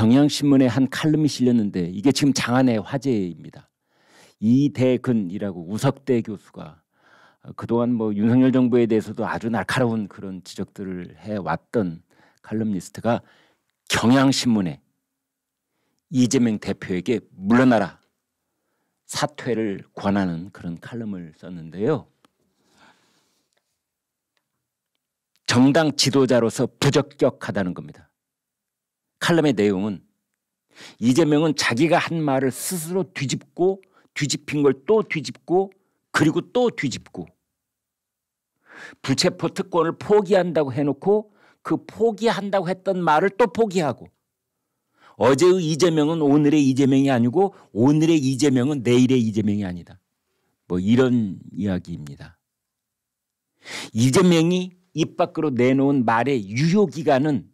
경향신문에한 칼럼이 실렸는데 이게 지금 장안의 화제입니다. 이대근이라고 우석대 교수가 어, 그동안 뭐 윤석열 정부에 대해서도 아주 날카로운 그런 지적들을 해왔던 칼럼니스트가 경향신문에 이재명 대표에게 물러나라 사퇴를 권하는 그런 칼럼을 썼는데요. 정당 지도자로서 부적격하다는 겁니다. 칼럼의 내용은 이재명은 자기가 한 말을 스스로 뒤집고 뒤집힌 걸 또 뒤집고 그리고 또 뒤집고 불체포 특권을 포기한다고 해놓고 그 포기한다고 했던 말을 또 포기하고 어제의 이재명은 오늘의 이재명이 아니고 오늘의 이재명은 내일의 이재명이 아니다. 뭐 이런 이야기입니다. 이재명이 입 밖으로 내놓은 말의 유효 기간은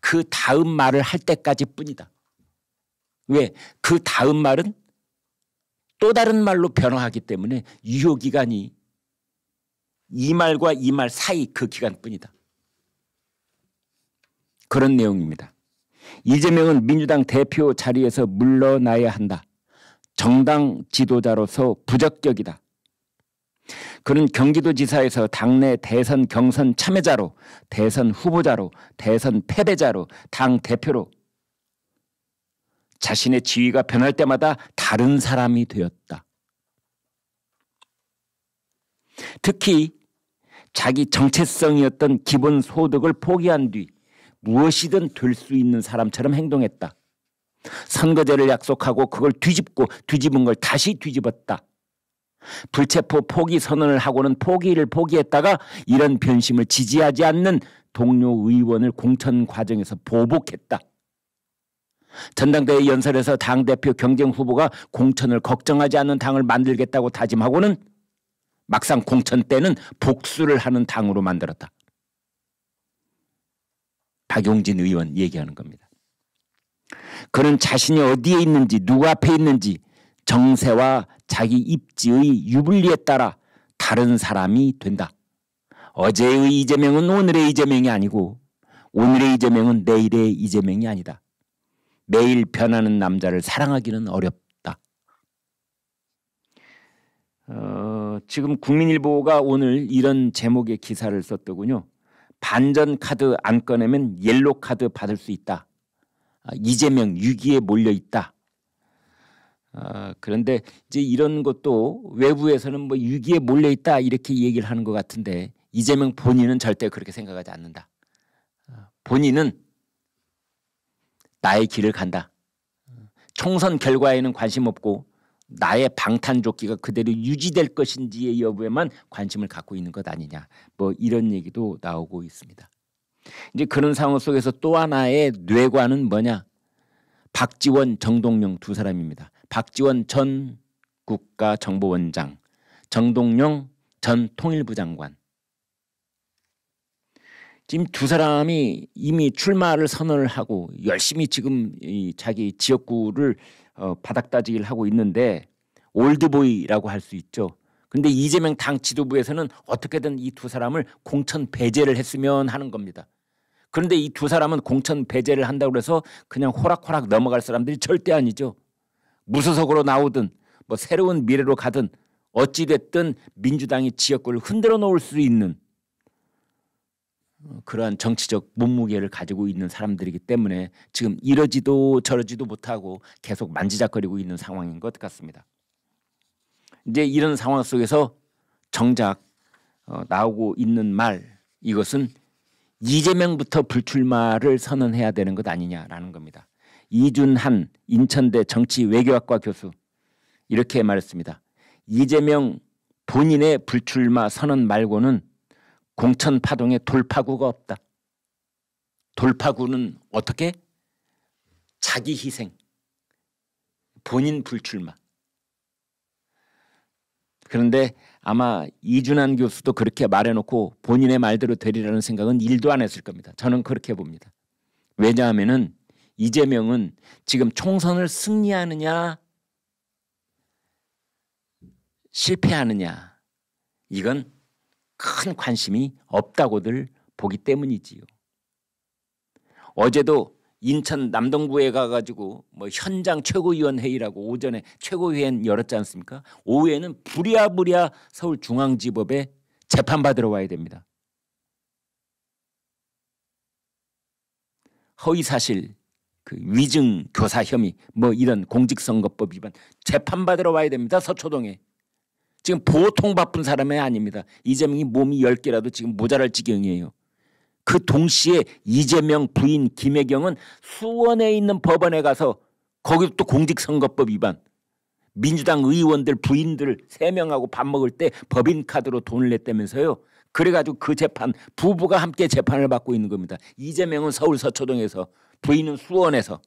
그 다음 말을 할 때까지 뿐이다. 왜? 그 다음 말은 또 다른 말로 변화하기 때문에 유효 기간이 이 말과 이 말 사이 그 기간뿐이다. 그런 내용입니다. 이재명은 민주당 대표 자리에서 물러나야 한다. 정당 지도자로서 부적격이다. 그는 경기도지사에서 당내 대선 경선 참여자로 대선 후보자로 대선 패배자로 당 대표로 자신의 지위가 변할 때마다 다른 사람이 되었다. 특히 자기 정체성이었던 기본 소득을 포기한 뒤 무엇이든 될 수 있는 사람처럼 행동했다. 선거제를 약속하고 그걸 뒤집고 뒤집은 걸 다시 뒤집었다. 불체포 포기 선언을 하고는 포기를 포기했다가 이런 변심을 지지하지 않는 동료 의원을 공천 과정에서 보복했다. 전당대회 연설에서 당대표 경쟁 후보가 공천을 걱정하지 않는 당을 만들겠다고 다짐하고는 막상 공천 때는 복수를 하는 당으로 만들었다. 박용진 의원 얘기하는 겁니다. 그는 자신이 어디에 있는지 누구 앞에 있는지 정세와 자기 입지의 유불리에 따라 다른 사람이 된다. 어제의 이재명은 오늘의 이재명이 아니고 오늘의 이재명은 내일의 이재명이 아니다. 매일 변하는 남자를 사랑하기는 어렵다. 어, 지금 국민일보가 오늘 이런 제목의 기사를 썼더군요. 반전 카드 안 꺼내면 옐로 카드 받을 수 있다. 아, 이재명 위기에 몰려 있다. 어, 그런데 이제 이런 것도 외부에서는 뭐 위기에 몰려 있다 이렇게 얘기를 하는 것 같은데 이재명 본인은 절대 그렇게 생각하지 않는다. 아, 본인은 나의 길을 간다. 총선 결과에는 관심 없고 나의 방탄조끼가 그대로 유지될 것인지의 여부에만 관심을 갖고 있는 것 아니냐. 뭐 이런 얘기도 나오고 있습니다. 이제 그런 상황 속에서 또 하나의 뇌관은 뭐냐? 박지원, 정동영 두 사람입니다. 박지원 전 국가정보원장, 정동영 전 통일부 장관. 지금 두 사람이 이미 출마를 선언을 하고 열심히 지금 이 자기 지역구를 어, 바닥다지기를 하고 있는데 올드보이라고 할 수 있죠. 근데 이재명 당 지도부에서는 어떻게든 이 두 사람을 공천 배제를 했으면 하는 겁니다. 그런데 이 두 사람은 공천 배제를 한다고 해서 그냥 호락호락 넘어갈 사람들이 절대 아니죠. 무소속으로 나오든 뭐 새로운 미래로 가든 어찌됐든 민주당이 지역구를 흔들어 놓을 수 있는 그러한 정치적 몸무게를 가지고 있는 사람들이기 때문에 지금 이러지도 저러지도 못하고 계속 만지작거리고 있는 상황인 것 같습니다. 이제 이런 상황 속에서 정작 어, 나오고 있는 말 이것은 이재명부터 불출마를 선언해야 되는 것 아니냐라는 겁니다. 이준한 인천대 정치 외교학과 교수 이렇게 말했습니다. 이재명 본인의 불출마 선언 말고는 공천 파동에 돌파구가 없다. 돌파구는 어떻게? 자기 희생, 본인 불출마. 그런데 아마 이준환 교수도 그렇게 말해놓고 본인의 말대로 되리라는 생각은 일도 안 했을 겁니다. 저는 그렇게 봅니다. 왜냐하면은 이재명은 지금 총선을 승리하느냐 실패하느냐 이건 큰 관심이 없다고들 보기 때문이지요. 어제도 인천 남동구에 가가지고 뭐 현장 최고위원회의라고 오전에 최고위원 열었지 않습니까? 오후에는 부랴부랴 서울중앙지법에 재판받으러 와야 됩니다. 허위사실 그 위증 교사 혐의 뭐 이런 공직선거법 위반 재판받으러 와야 됩니다. 서초동에. 지금 보통 바쁜 사람이 아닙니다. 이재명이 몸이 10개라도 지금 모자랄 지경이에요. 그 동시에 이재명 부인 김혜경은 수원에 있는 법원에 가서 거기도 또 공직선거법 위반 민주당 의원들 부인들 3명하고 밥 먹을 때 법인카드로 돈을 냈다면서요. 그래가지고 그 재판 부부가 함께 재판을 받고 있는 겁니다. 이재명은 서울 서초동에서 부인은 수원에서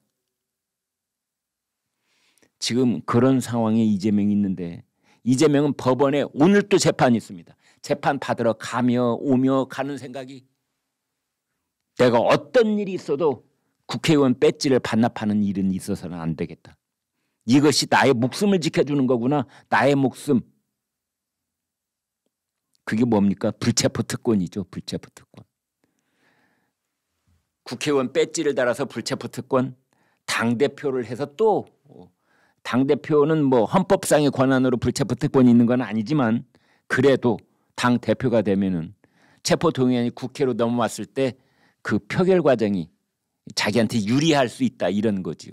지금 그런 상황에 이재명이 있는데 이재명은 법원에 오늘 또 재판이 있습니다. 재판 받으러 가며 오며 가는 생각이 내가 어떤 일이 있어도 국회의원 배지를 반납하는 일은 있어서는 안 되겠다. 이것이 나의 목숨을 지켜주는 거구나. 나의 목숨. 그게 뭡니까? 불체포 특권이죠. 불체포 특권. 국회의원 배지를 달아서 불체포 특권 당 대표를 해서 또 당 대표는 뭐 헌법상의 권한으로 불체포 특권이 있는 건 아니지만 그래도 당 대표가 되면은 체포 동의안이 국회로 넘어왔을 때 그 표결 과정이 자기한테 유리할 수 있다 이런 거지요.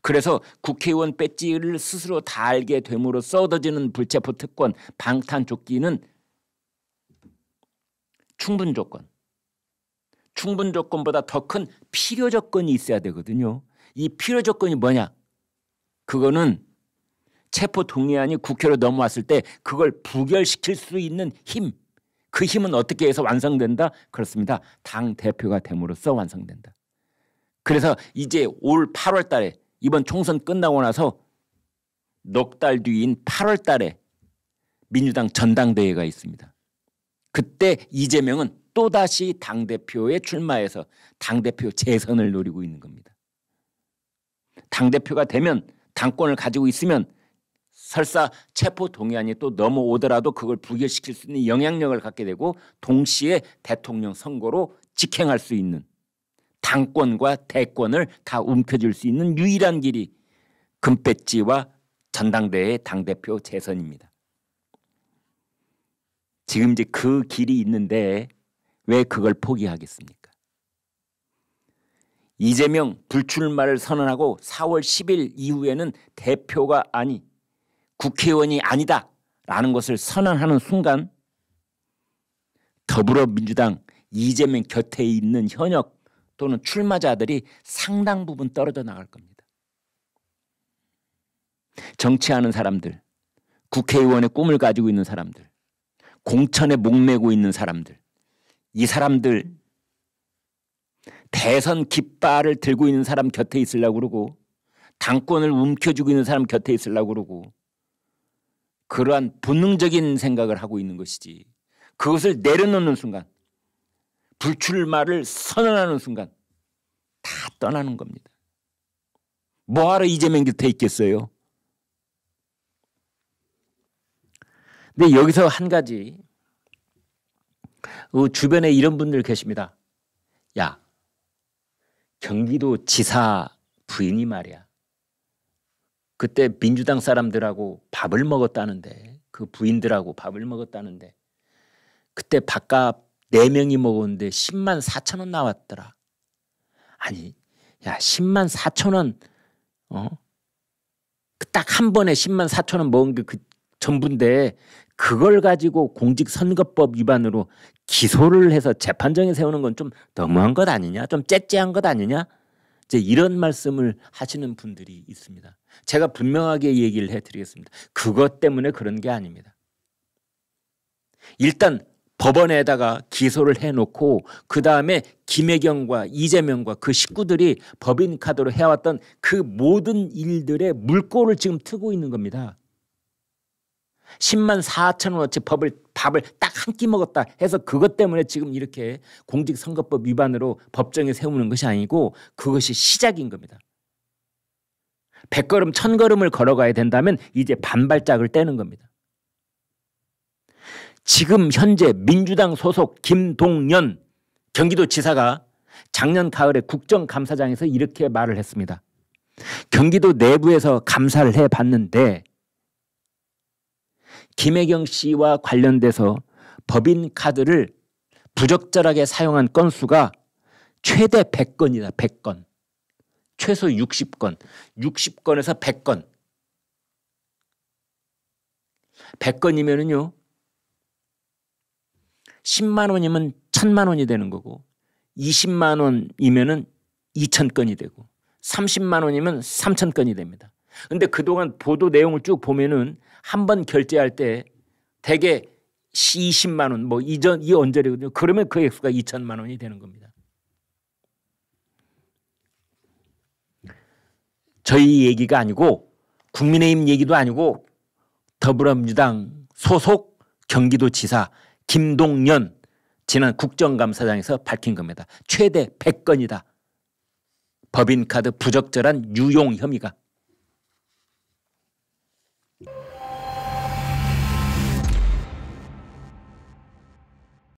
그래서 국회의원 배지를 스스로 다 알게 됨으로쏟아지는 불체포 특권 방탄 조끼는 충분 조건. 충분 조건보다 더 큰 필요 조건이 있어야 되거든요. 이 필요 조건이 뭐냐? 그거는 체포 동의안이 국회로 넘어왔을 때 그걸 부결시킬 수 있는 힘. 그 힘은 어떻게 해서 완성된다? 그렇습니다. 당 대표가 됨으로써 완성된다. 그래서 이제 올 8월 달에 이번 총선 끝나고 나서 넉 달 뒤인 8월 달에 민주당 전당대회가 있습니다. 그때 이재명은 또다시 당대표에 출마해서 당대표 재선을 노리고 있는 겁니다. 당대표가 되면 당권을 가지고 있으면 설사 체포 동의안이 또 넘어오더라도 그걸 부결시킬 수 있는 영향력을 갖게 되고 동시에 대통령 선거로 직행할 수 있는 당권과 대권을 다 움켜쥘 수 있는 유일한 길이 금배지와 전당대회 당대표 재선입니다. 지금 이제 그 길이 있는데 왜 그걸 포기하겠습니까? 이재명 불출마를 선언하고 4월 10일 이후에는 대표가 아니 국회의원이 아니다 라는 것을 선언하는 순간 더불어민주당 이재명 곁에 있는 현역 또는 출마자들이 상당 부분 떨어져 나갈 겁니다. 정치하는 사람들, 국회의원의 꿈을 가지고 있는 사람들, 공천에 목매고 있는 사람들, 이 사람들 대선 깃발을 들고 있는 사람 곁에 있으려고 그러고 당권을 움켜쥐고 있는 사람 곁에 있으려고 그러고 그러한 본능적인 생각을 하고 있는 것이지 그것을 내려놓는 순간 불출마를 선언하는 순간 다 떠나는 겁니다. 뭐하러 이재명 곁에 있겠어요? 근데 여기서 한 가지 그 주변에 이런 분들 계십니다. 야, 경기도 지사 부인이 말이야. 그때 민주당 사람들하고 밥을 먹었다는데 그 부인들하고 밥을 먹었다는데 그때 밥값 4명이 먹었는데 10만 4천 원 나왔더라. 아니 야 10만 4천 원 어? 그 딱 한 번에 10만 4천 원 먹은 게그 전부인데 그걸 가지고 공직선거법 위반으로 기소를 해서 재판정에 세우는 건 좀 너무한 것 아니냐 좀 째째한 것 아니냐 이제 이런 말씀을 하시는 분들이 있습니다. 제가 분명하게 얘기를 해드리겠습니다. 그것 때문에 그런 게 아닙니다. 일단 법원에다가 기소를 해놓고 그 다음에 김혜경과 이재명과 그 식구들이 법인카드로 해왔던 그 모든 일들의 물꼬를 지금 트고 있는 겁니다. 10만 4천 원어치 법을, 밥을 딱 한 끼 먹었다 해서 그것 때문에 지금 이렇게 공직선거법 위반으로 법정에 세우는 것이 아니고 그것이 시작인 겁니다. 100걸음, 1000걸음을 걸어가야 된다면 이제 반발짝을 떼는 겁니다. 지금 현재 민주당 소속 김동연 경기도지사가 작년 가을에 국정감사장에서 이렇게 말을 했습니다. 경기도 내부에서 감사를 해봤는데 김혜경 씨와 관련돼서 법인 카드를 부적절하게 사용한 건수가 최대 100건이다. 100건. 최소 60건. 60건에서 100건. 100건이면은요. 10만 원이면 1000만 원이 되는 거고 20만 원이면은 2000건이 되고 30만 원이면 3000건이 됩니다. 근데 그동안 보도 내용을 쭉 보면은 한번 결제할 때 대개 20만 원 뭐 이전 이 언저리거든요. 그러면 그 액수가 2천만 원이 되는 겁니다. 저희 얘기가 아니고 국민의힘 얘기도 아니고 더불어민주당 소속 경기도지사 김동연 지난 국정감사장에서 밝힌 겁니다. 최대 100건이다. 법인카드 부적절한 유용 혐의가